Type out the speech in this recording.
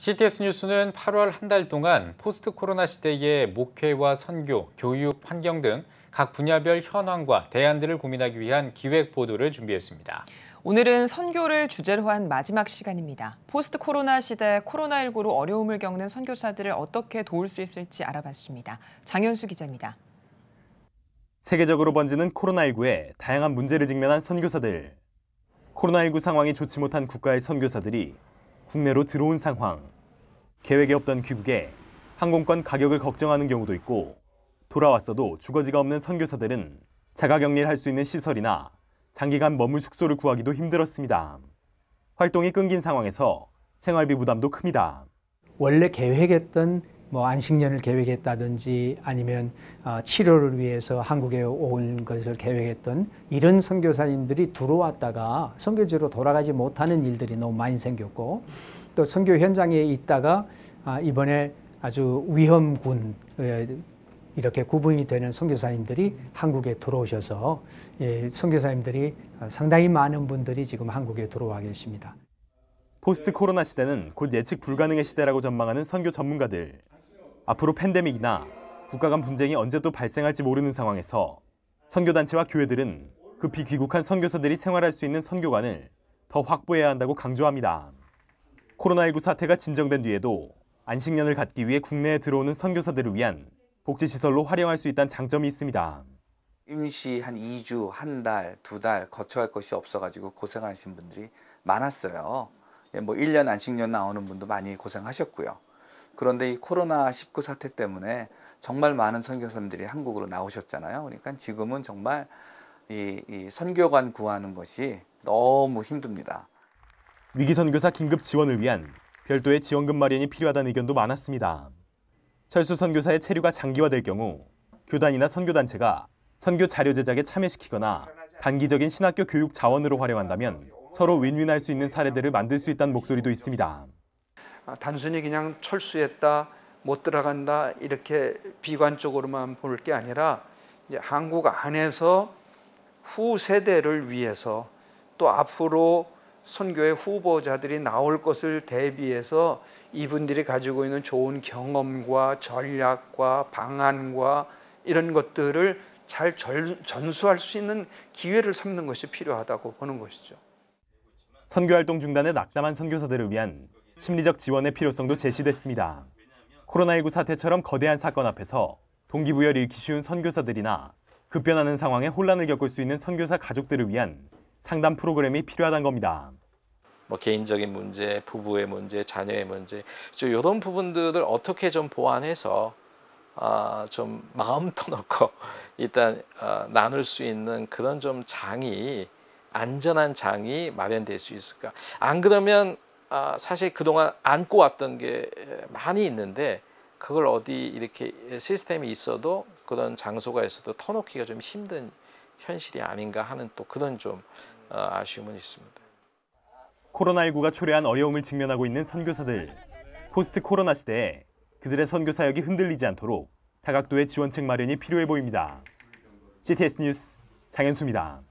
CTS 뉴스는 8월 한 달 동안 포스트 코로나 시대의 목회와 선교, 교육, 환경 등 각 분야별 현황과 대안들을 고민하기 위한 기획 보도를 준비했습니다. 오늘은 선교를 주제로 한 마지막 시간입니다. 포스트 코로나 시대 코로나19로 어려움을 겪는 선교사들을 어떻게 도울 수 있을지 알아봤습니다. 장현수 기자입니다. 세계적으로 번지는 코로나19에 다양한 문제를 직면한 선교사들. 코로나19 상황이 좋지 못한 국가의 선교사들이 국내로 들어온 상황. 계획에 없던 귀국에 항공권 가격을 걱정하는 경우도 있고 돌아왔어도 주거지가 없는 선교사들은 자가격리를 할 수 있는 시설이나 장기간 머물 숙소를 구하기도 힘들었습니다. 활동이 끊긴 상황에서 생활비 부담도 큽니다. 원래 계획했던 뭐 안식년을 계획했다든지 아니면 어, 치료를 위해서 한국에 온 것을 계획했던 이런 선교사님들이 들어왔다가 선교지로 돌아가지 못하는 일들이 너무 많이 생겼고 또 선교 현장에 있다가 아, 이번에 아주 위험군 이렇게 구분이 되는 선교사님들이 한국에 들어오셔서 예, 선교사님들이 어, 상당히 많은 분들이 지금 한국에 들어와 계십니다. 포스트 코로나 시대는 곧 예측 불가능의 시대라고 전망하는 선교 전문가들. 앞으로 팬데믹이나 국가 간 분쟁이 언제 또 발생할지 모르는 상황에서 선교단체와 교회들은 급히 귀국한 선교사들이 생활할 수 있는 선교관을 더 확보해야 한다고 강조합니다. 코로나19 사태가 진정된 뒤에도 안식년을 갖기 위해 국내에 들어오는 선교사들을 위한 복지시설로 활용할 수 있다는 장점이 있습니다. 임시 한 2주, 한 달, 두 달 거쳐갈 것이 없어가지고 고생하신 분들이 많았어요. 예, 뭐 1년 안식년 나오는 분도 많이 고생하셨고요. 그런데 이 코로나 19 사태 때문에 정말 많은 선교사님들이 한국으로 나오셨잖아요. 그러니까 지금은 정말 이, 이 선교관 구하는 것이 너무 힘듭니다. 위기 선교사 긴급 지원을 위한 별도의 지원금 마련이 필요하다는 의견도 많았습니다. 철수 선교사의 체류가 장기화될 경우 교단이나 선교단체가 선교 자료 제작에 참여시키거나 단기적인 신학교 교육 자원으로 활용한다면 서로 윈윈할 수 있는 사례들을 만들 수 있다는 목소리도 있습니다. 아, 단순히 그냥 철수했다, 못 들어간다 이렇게 비관적으로만 볼 게 아니라 이제 한국 안에서 후 세대를 위해서 또 앞으로 선교의 후보자들이 나올 것을 대비해서 이분들이 가지고 있는 좋은 경험과 전략과 방안과 이런 것들을 잘 전수할 수 있는 기회를 삼는 것이 필요하다고 보는 것이죠. 선교활동 중단에 낙담한 선교사들을 위한 심리적 지원의 필요성도 제시됐습니다. 코로나19 사태처럼 거대한 사건 앞에서 동기부여를 잃기 쉬운 선교사들이나 급변하는 상황에 혼란을 겪을 수 있는 선교사 가족들을 위한 상담 프로그램이 필요하단 겁니다. 뭐 개인적인 문제, 부부의 문제, 자녀의 문제 이런 부분들을 어떻게 좀 보완해서 어, 좀 마음 터놓고 일단 어, 나눌 수 있는 그런 좀 장이 안전한 장이 마련될 수 있을까? 안 그러면 아, 사실 그동안 안고 왔던 게 많이 있는데 그걸 어디 이렇게 시스템이 있어도 그런 장소가 있어도 터놓기가 좀 힘든 현실이 아닌가 하는 또 그런 좀 어, 아쉬움은 있습니다. 코로나19가 초래한 어려움을 직면하고 있는 선교사들. 포스트 코로나 시대에 그들의 선교사역이 흔들리지 않도록 다각도의 지원책 마련이 필요해 보입니다. CTS 뉴스 장현수입니다.